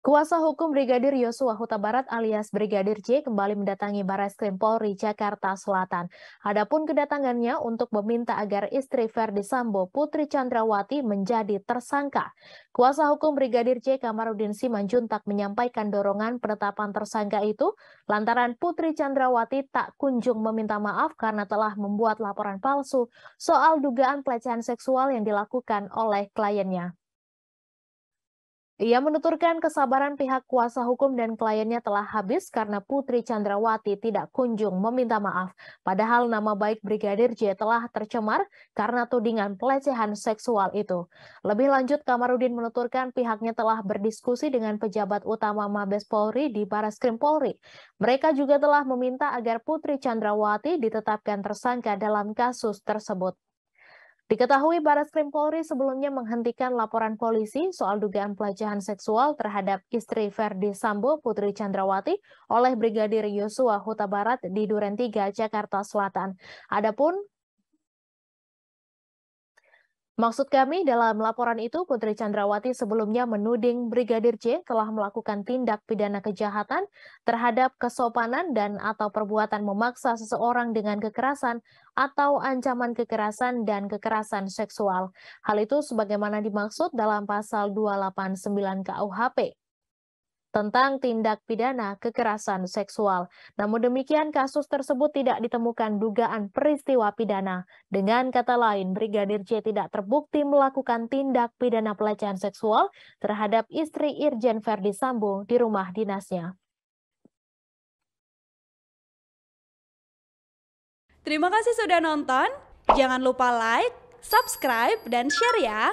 Kuasa hukum Brigadir Yosua Huta Barat alias Brigadir J kembali mendatangi Baris Krim Polri Jakarta Selatan. Adapun kedatangannya untuk meminta agar istri Verdi Sambo Putri Chandrawati menjadi tersangka. Kuasa hukum Brigadir J Kamarudin Simanjuntak menyampaikan dorongan penetapan tersangka itu lantaran Putri Chandrawati tak kunjung meminta maaf karena telah membuat laporan palsu soal dugaan pelecehan seksual yang dilakukan oleh kliennya. Ia menuturkan kesabaran pihak kuasa hukum dan kliennya telah habis karena Putri Chandrawati tidak kunjung meminta maaf. Padahal nama baik Brigadir J telah tercemar karena tudingan pelecehan seksual itu. Lebih lanjut, Kamarudin menuturkan pihaknya telah berdiskusi dengan pejabat utama Mabes Polri di Baras Krim Polri. Mereka juga telah meminta agar Putri Chandrawati ditetapkan tersangka dalam kasus tersebut. Diketahui Barat Krim Polri sebelumnya menghentikan laporan polisi soal dugaan pelecehan seksual terhadap istri Ferdi Sambo Putri Chandrawati oleh Brigadir Yosua Huta Barat di Duren 3, Jakarta Selatan. Adapun Maksud kami dalam laporan itu Putri Chandrawati sebelumnya menuding Brigadir J telah melakukan tindak pidana kejahatan terhadap kesopanan dan atau perbuatan memaksa seseorang dengan kekerasan atau ancaman kekerasan dan kekerasan seksual. Hal itu sebagaimana dimaksud dalam pasal 289 KUHP tentang tindak pidana kekerasan seksual. Namun demikian, kasus tersebut tidak ditemukan dugaan peristiwa pidana. Dengan kata lain, Brigadir J tidak terbukti melakukan tindak pidana pelecehan seksual terhadap istri Irjen Verdi Sambo di rumah dinasnya. Terima kasih sudah nonton. Jangan lupa like, subscribe, dan share ya.